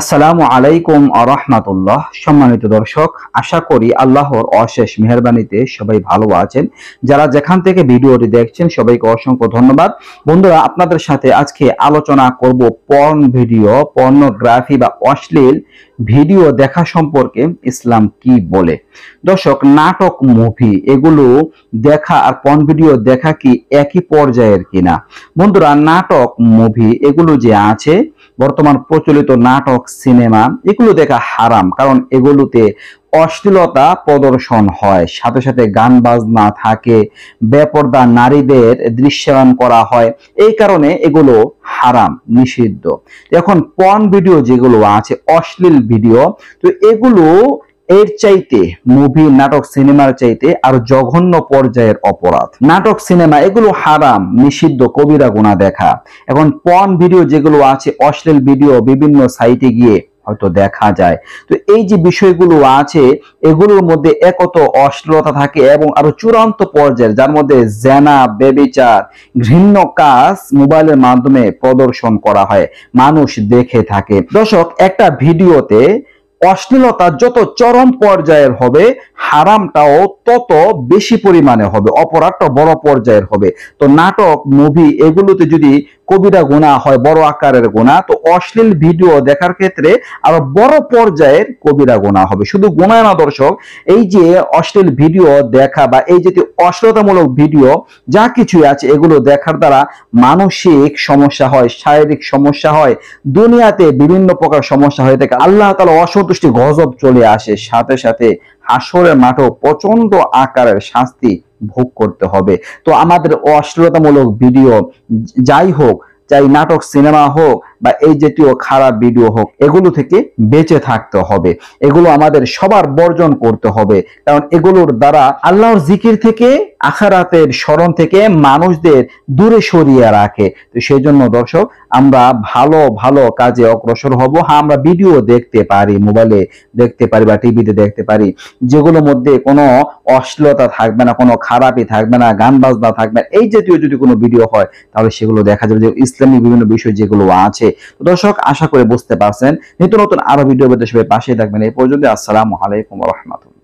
আসসালামু আলাইকুম আরহামাতুল্লাহ সম্মানিত দর্শক আশা করি আল্লাহর অশেষ মেহরবানিতে সবাই ভালো আছেন যারা যেখান থেকে ভিডিওটি দেখছেন সবাইকে অসংখ্য ধন্যবাদ বন্ধুরা আপনাদের সাথে আজকে আলোচনা করব পর্ন ভিডিও পর্নোগ্রাফি বা অশ্লীল ভিডিও দেখা সম্পর্কে ইসলাম কি বলে দর্শক নাটক মুভি এগুলো দেখা আর পর্ন ভিডিও দেখা কি একই পর্যায়ের কিনা বন্ধুরা নাটক মুভি এগুলো যে আছে বর্তমান প্রচলিত নাটক সিনেমা এগুলো দেখা হারাম কারণ এগুলোতে অশ্লীলতা প্রদর্শন হয় সাথে সাথে গান বাজনা থাকে বেপর্দা নারীদের দৃশ্যমান করা হয় এই কারণে এগুলো হারাম নিষিদ্ধ এখন পন ভিডিও যেগুলো আছে অশ্লীল ভিডিও তো এগুলো এর চাইতে মুভি নাটক সিনেমার চাইতে আর জঘন্য পর্যায়ের অপরাধ নাটক সিনেমা এগুলো হারাম নিষিদ্ধ কবিরা গুণা দেখা এখন পন ভিডিও যেগুলো আছে অশ্লীল ভিডিও বিভিন্ন সাইটে গিয়ে হয়তো দেখা যায় তো এই যে বিষয়গুলো আছে এগুলোর মধ্যে একত অশ্লীলতা থাকে এবং আরো চূড়ান্ত পর্যায়ের যার মধ্যে জেনা বেবিচার ঘৃণ্য কাজ মোবাইলের মাধ্যমে প্রদর্শন করা হয় মানুষ দেখে থাকে দর্শক একটা ভিডিওতে অশ্লীলতা যত চরম পর্যায়ের হবে হারামটাও তত বেশি পরিমাণে হবে অপরাধটা বড় পর্যায়ের হবে তো নাটক মুভি এগুলোতে যদি কবিরা গোনা হয় বড় আকারের গোনা তো অশ্লীল ভিডিও দেখার ক্ষেত্রে আরো বড় পর্যায়ের কবিরা গোনা হবে শুধু গোনায় না দর্শক এই যে অশ্লীল ভিডিও দেখা বা এই যে অশ্লীলতামূলক ভিডিও যা কিছুই আছে এগুলো দেখার দ্বারা মানসিক সমস্যা হয় শারীরিক সমস্যা হয় দুনিয়াতে বিভিন্ন প্রকার সমস্যা হয়ে থাকে আল্লাহ তালা অসৎ অসন্তুষ্টি গজব চলে আসে সাথে সাথে হাসরের মাঠেও প্রচন্ড আকারের শাস্তি ভোগ করতে হবে তো আমাদের অশ্লীলতামূলক ভিডিও যাই হোক চাই নাটক সিনেমা হোক বা এই জাতীয় খারাপ ভিডিও হোক এগুলো থেকে বেঁচে থাকতে হবে এগুলো আমাদের সবার বর্জন করতে হবে কারণ এগুলোর দ্বারা আল্লাহর জিকির থেকে আখারাতের স্মরণ থেকে মানুষদের দূরে সরিয়ে রাখে তো সেই জন্য দর্শক আমরা ভালো ভালো কাজে অগ্রসর হব হ্যাঁ আমরা ভিডিও দেখতে পারি মোবাইলে দেখতে পারি বা টিভিতে দেখতে পারি যেগুলোর মধ্যে কোনো অশ্লীলতা থাকবে না কোনো খারাপই থাকবে না গান বাজনা থাকবে না এই জাতীয় যদি কোনো ভিডিও হয় তাহলে সেগুলো দেখা যাবে যে ইসলামী বিভিন্ন বিষয় যেগুলো আছে হয়েছে দর্শক আশা করে বুঝতে পারছেন নিত্য নতুন আরো ভিডিও পেতে সবাই পাশে থাকবেন এই পর্যন্ত আসসালামু আলাইকুম রহমতুল্লাহ